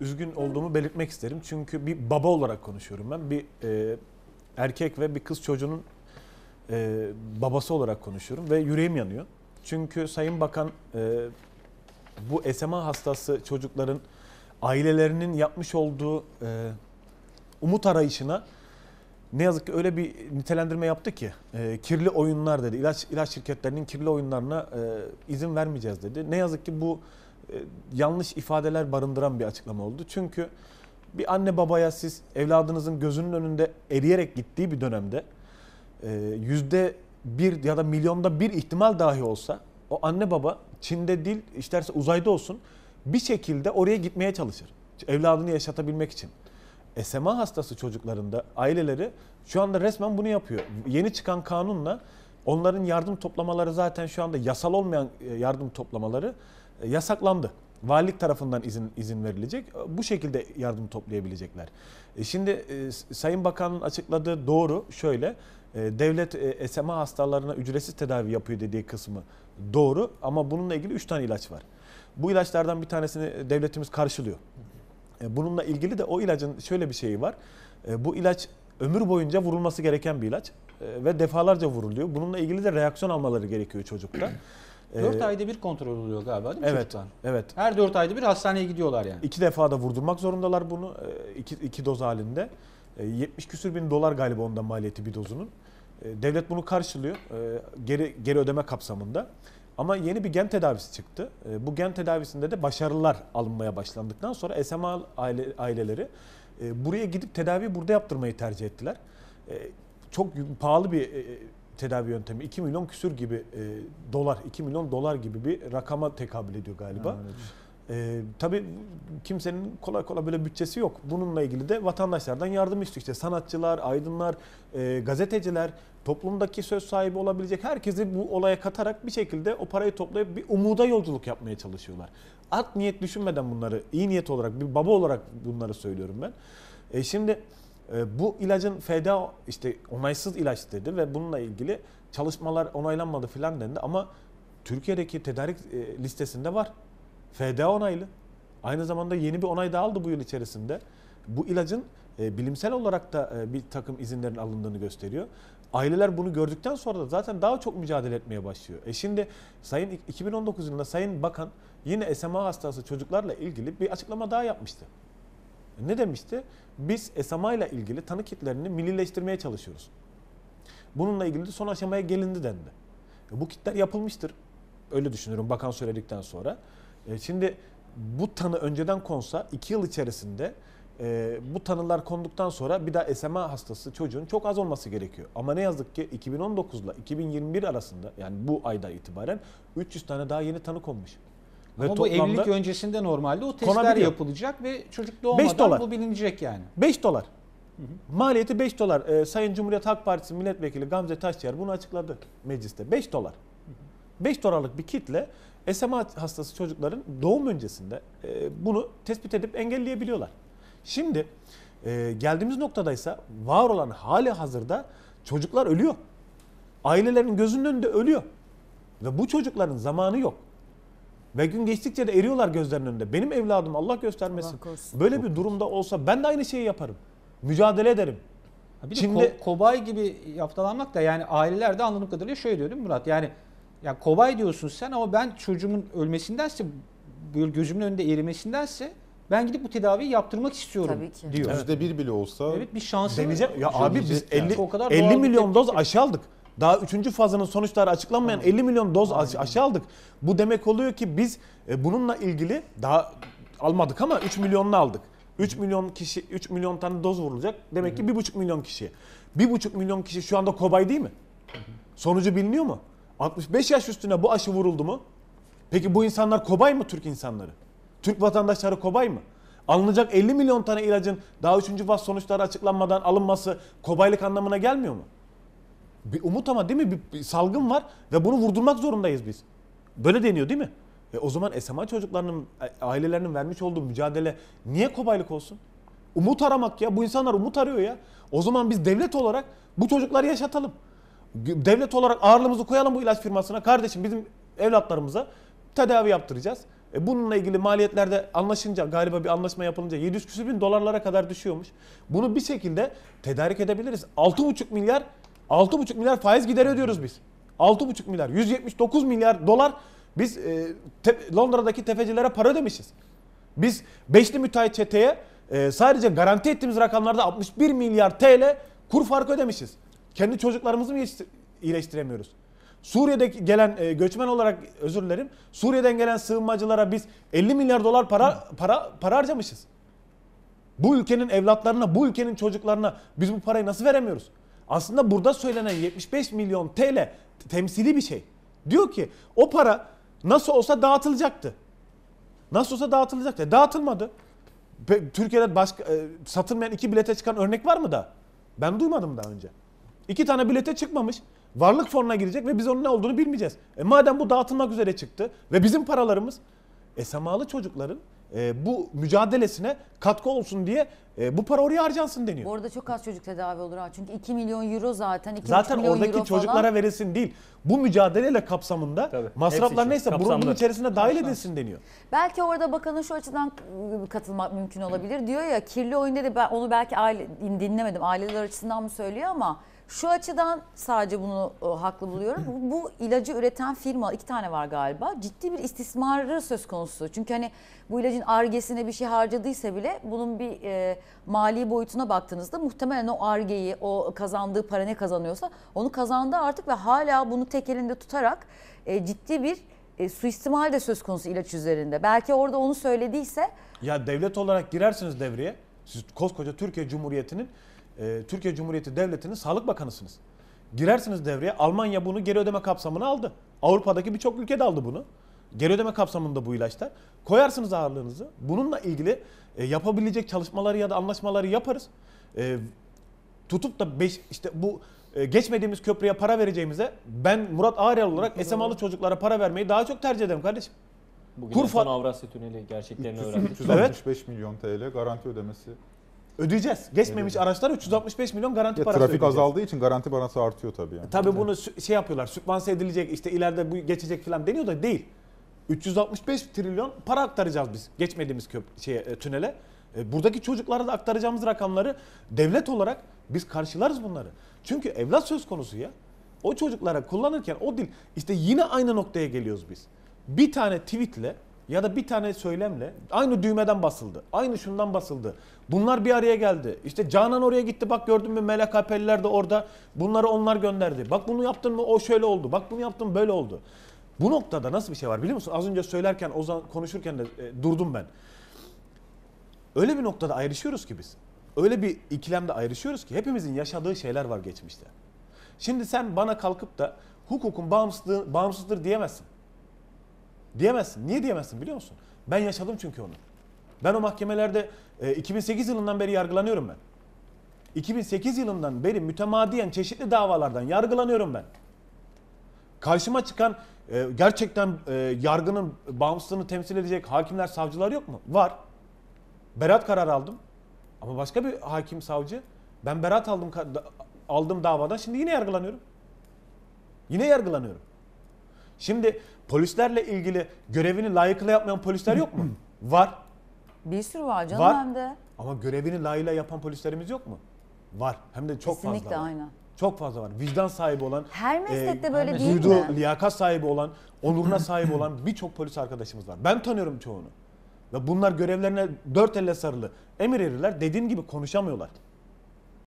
üzgün olduğumu belirtmek isterim. Çünkü bir baba olarak konuşuyorum ben. Bir e, erkek ve bir kız çocuğunun e, babası olarak konuşuyorum ve yüreğim yanıyor. Çünkü Sayın Bakan e, bu SMA hastası çocukların ailelerinin yapmış olduğu e, umut arayışına ne yazık ki öyle bir nitelendirme yaptı ki e, kirli oyunlar dedi. İlaç ilaç şirketlerinin kirli oyunlarına e, izin vermeyeceğiz dedi. Ne yazık ki bu e, yanlış ifadeler barındıran bir açıklama oldu. Çünkü bir anne babaya siz evladınızın gözünün önünde eriyerek gittiği bir dönemde e, yüzde bir ya da milyonda bir ihtimal dahi olsa o anne baba Çin'de değil isterse uzayda olsun bir şekilde oraya gitmeye çalışır. Evladını yaşatabilmek için. SMA hastası çocuklarında aileleri şu anda resmen bunu yapıyor. Yeni çıkan kanunla onların yardım toplamaları zaten şu anda yasal olmayan e, yardım toplamaları yasaklandı. Valilik tarafından izin izin verilecek. Bu şekilde yardım toplayabilecekler. E, şimdi e, Sayın Bakan'ın açıkladığı doğru şöyle. E, devlet SMA hastalarına ücretsiz tedavi yapıyor dediği kısmı doğru ama bununla ilgili 3 tane ilaç var. Bu ilaçlardan bir tanesini devletimiz karşılıyor. bununla ilgili de o ilacın şöyle bir şeyi var. bu ilaç ömür boyunca vurulması gereken bir ilaç ve defalarca vuruluyor. Bununla ilgili de reaksiyon almaları gerekiyor çocukta. 4 ee, ayda bir kontrol oluyor galiba değil mi evet, çocuktan? Evet. Her 4 ayda bir hastaneye gidiyorlar yani. İki defa da vurdurmak zorundalar bunu e, iki, iki doz halinde. 70 e, küsür bin dolar galiba ondan maliyeti bir dozunun. E, devlet bunu karşılıyor geri, geri ödeme kapsamında. Ama yeni bir gen tedavisi çıktı. Bu gen tedavisinde de başarılar alınmaya başlandıktan sonra SMA aile, aileleri buraya gidip tedavi burada yaptırmayı tercih ettiler. Çok pahalı bir tedavi yöntemi 2 milyon küsür gibi e, dolar 2 milyon dolar gibi bir rakama tekabül ediyor galiba. Evet. E, tabii kimsenin kolay kolay böyle bütçesi yok. Bununla ilgili de vatandaşlardan yardım istiyor. İşte sanatçılar, aydınlar, e, gazeteciler, toplumdaki söz sahibi olabilecek herkesi bu olaya katarak bir şekilde o parayı toplayıp bir umuda yolculuk yapmaya çalışıyorlar. Art niyet düşünmeden bunları, iyi niyet olarak, bir baba olarak bunları söylüyorum ben. E şimdi ee, bu ilacın FDA işte onaysız ilaç dedi ve bununla ilgili çalışmalar onaylanmadı filan dendi ama Türkiye'deki tedarik e, listesinde var. FDA onaylı. Aynı zamanda yeni bir onay da aldı bu yıl içerisinde. Bu ilacın e, bilimsel olarak da e, bir takım izinlerin alındığını gösteriyor. Aileler bunu gördükten sonra da zaten daha çok mücadele etmeye başlıyor. E şimdi Sayın 2019 yılında Sayın Bakan yine SMA hastası çocuklarla ilgili bir açıklama daha yapmıştı. Ne demişti? Biz SMA ile ilgili tanı kitlerini millileştirmeye çalışıyoruz. Bununla ilgili de son aşamaya gelindi dendi. E bu kitler yapılmıştır. Öyle düşünüyorum bakan söyledikten sonra. E şimdi bu tanı önceden konsa 2 yıl içerisinde e, bu tanılar konduktan sonra bir daha SMA hastası çocuğun çok az olması gerekiyor. Ama ne yazık ki 2019 ile 2021 arasında yani bu ayda itibaren 300 tane daha yeni tanı konmuş. Ve Ama bu evlilik öncesinde normalde o testler yapılacak ve çocuk doğmadan Beş dolar. bu bilinecek yani. 5 dolar. Maliyeti 5 dolar. Ee, Sayın Cumhuriyet Halk Partisi milletvekili Gamze Taşçıyer bunu açıkladı mecliste. 5 dolar. 5 dolarlık bir kitle SMA hastası çocukların doğum öncesinde e, bunu tespit edip engelleyebiliyorlar. Şimdi e, geldiğimiz noktadaysa var olan hali hazırda çocuklar ölüyor. Ailelerin gözünün önünde ölüyor. Ve bu çocukların zamanı yok. Ve gün geçtikçe de eriyorlar gözlerinin önünde. Benim evladım Allah göstermesin. Allah Böyle bir durumda olsa ben de aynı şeyi yaparım. Mücadele ederim. Ha Bir Şimdi- ko- kobay gibi yaptalanmak da yani ailelerde anladığım kadarıyla şöyle diyor değil mi Murat? Yani ya kobay diyorsun sen ama ben çocuğumun ölmesindense böyle gözümün önünde erimesindense ben gidip bu tedaviyi yaptırmak istiyorum Tabii ki. diyor. Evet. bir bile olsa Evet bir şansı Deneyeceğim. Ya abi biz Deneyecek yani. 50, milyon doz aşı aldık. Daha üçüncü fazının sonuçları açıklanmayan 50 milyon doz aş- aşı aldık. Bu demek oluyor ki biz e, bununla ilgili daha almadık ama 3 milyonunu aldık. 3 milyon kişi 3 milyon tane doz vurulacak. Demek ki 1,5 milyon kişi. 1,5 milyon kişi şu anda kobay değil mi? Sonucu biliniyor mu? 65 yaş üstüne bu aşı vuruldu mu? Peki bu insanlar kobay mı Türk insanları? Türk vatandaşları kobay mı? Alınacak 50 milyon tane ilacın daha 3. faz sonuçları açıklanmadan alınması kobaylık anlamına gelmiyor mu? Bir umut ama değil mi? Bir, bir salgın var ve bunu vurdurmak zorundayız biz. Böyle deniyor değil mi? E o zaman SMA çocuklarının ailelerinin vermiş olduğu mücadele niye kobaylık olsun? Umut aramak ya. Bu insanlar umut arıyor ya. O zaman biz devlet olarak bu çocukları yaşatalım. Devlet olarak ağırlığımızı koyalım bu ilaç firmasına. Kardeşim bizim evlatlarımıza tedavi yaptıracağız. E bununla ilgili maliyetlerde anlaşınca galiba bir anlaşma yapılınca 700 küsür bin dolarlara kadar düşüyormuş. Bunu bir şekilde tedarik edebiliriz. 6,5 milyar 6,5 milyar faiz gideri ödüyoruz biz. 6,5 milyar, 179 milyar dolar biz e, te, Londra'daki tefecilere para ödemişiz. Biz beşli müteahhit çeteye e, sadece garanti ettiğimiz rakamlarda 61 milyar TL kur farkı ödemişiz. Kendi çocuklarımızı mı iyileştiremiyoruz? Suriye'deki gelen e, göçmen olarak özür dilerim. Suriye'den gelen sığınmacılara biz 50 milyar dolar para para para harcamışız. Bu ülkenin evlatlarına, bu ülkenin çocuklarına biz bu parayı nasıl veremiyoruz? Aslında burada söylenen 75 milyon TL temsili bir şey. Diyor ki o para nasıl olsa dağıtılacaktı. Nasıl olsa dağıtılacaktı. E, dağıtılmadı. Türkiye'de başka e, satılmayan iki bilete çıkan örnek var mı da? Ben duymadım daha önce. İki tane bilete çıkmamış. Varlık fonuna girecek ve biz onun ne olduğunu bilmeyeceğiz. E madem bu dağıtılmak üzere çıktı ve bizim paralarımız e çocukların e, bu mücadelesine katkı olsun diye e, bu para oraya harcansın deniyor. Bu arada çok az çocuk tedavi olur ha. Çünkü 2 milyon euro zaten. 2 zaten milyon oradaki euro çocuklara falan. verilsin değil. Bu mücadeleyle kapsamında Tabii, masraflar neyse bunun içerisinde dahil Kapsam. edilsin deniyor. Belki orada bakanın şu açıdan ıı, katılmak mümkün olabilir. Diyor ya kirli oyun dedi ben onu belki aile, dinlemedim aileler açısından mı söylüyor ama şu açıdan sadece bunu e, haklı buluyorum. Bu, bu ilacı üreten firma iki tane var galiba. Ciddi bir istismarı söz konusu. Çünkü hani bu ilacın argesine bir şey harcadıysa bile bunun bir e, mali boyutuna baktığınızda muhtemelen o argeyi, o kazandığı para ne kazanıyorsa onu kazandı artık ve hala bunu tek elinde tutarak e, ciddi bir e, suistimal de söz konusu ilaç üzerinde. Belki orada onu söylediyse Ya devlet olarak girersiniz devreye. Siz koskoca Türkiye Cumhuriyeti'nin ee, Türkiye Cumhuriyeti Devleti'nin Sağlık Bakanısınız. Girersiniz devreye. Almanya bunu geri ödeme kapsamını aldı. Avrupa'daki birçok ülke de aldı bunu. Geri ödeme kapsamında bu ilaçlar. Koyarsınız ağırlığınızı. Bununla ilgili e, yapabilecek çalışmaları ya da anlaşmaları yaparız. E, tutup da beş, işte bu e, geçmediğimiz köprüye para vereceğimize ben Murat Ağrel olarak SMA'lı çocuklara para vermeyi daha çok tercih ederim kardeşim. Bugün Kurfa... Avrasya Tüneli gerçeklerini öğrendik. 365 evet. milyon TL garanti ödemesi Ödeyeceğiz. Geçmemiş araçlar 365 milyon garanti Ya, parası trafik ödeyeceğiz. azaldığı için garanti parası artıyor tabii yani. Tabii bunu şey yapıyorlar. Sübvanse edilecek işte ileride bu geçecek falan deniyor da değil. 365 trilyon para aktaracağız biz geçmediğimiz köp şeye, e, tünele. E, buradaki çocuklara da aktaracağımız rakamları devlet olarak biz karşılarız bunları. Çünkü evlat söz konusu ya. O çocuklara kullanırken o dil işte yine aynı noktaya geliyoruz biz. Bir tane tweetle ya da bir tane söylemle aynı düğmeden basıldı. Aynı şundan basıldı. Bunlar bir araya geldi. İşte Canan oraya gitti bak gördün mü Melek Apeliler de orada. Bunları onlar gönderdi. Bak bunu yaptın mı o şöyle oldu. Bak bunu yaptın böyle oldu. Bu noktada nasıl bir şey var biliyor musun? Az önce söylerken Ozan konuşurken de e, durdum ben. Öyle bir noktada ayrışıyoruz ki biz. Öyle bir ikilemde ayrışıyoruz ki hepimizin yaşadığı şeyler var geçmişte. Şimdi sen bana kalkıp da hukukun bağımsızlığı, bağımsızdır diyemezsin. Diyemezsin. Niye diyemezsin biliyor musun? Ben yaşadım çünkü onu. Ben o mahkemelerde 2008 e, yılından beri yargılanıyorum ben. 2008 yılından beri mütemadiyen çeşitli davalardan yargılanıyorum ben. Karşıma çıkan e, gerçekten e, yargının bağımsızlığını temsil edecek hakimler, savcılar yok mu? Var. Berat karar aldım. Ama başka bir hakim, savcı ben berat aldım aldım davadan şimdi yine yargılanıyorum. Yine yargılanıyorum. Şimdi polislerle ilgili görevini layıkıyla yapmayan polisler yok mu? Var. Bir sürü var canım Var. hem de. Ama görevini layığıyla yapan polislerimiz yok mu? Var. Hem de çok Kesinlikle fazla var. aynı. Çok fazla var. Vicdan sahibi olan, Her e, meslekte böyle değil duygu, mi? liyakat sahibi olan, onuruna sahibi olan birçok polis arkadaşımız var. Ben tanıyorum çoğunu. Ve bunlar görevlerine dört elle sarılı. Emir verirler. Dediğin gibi konuşamıyorlar.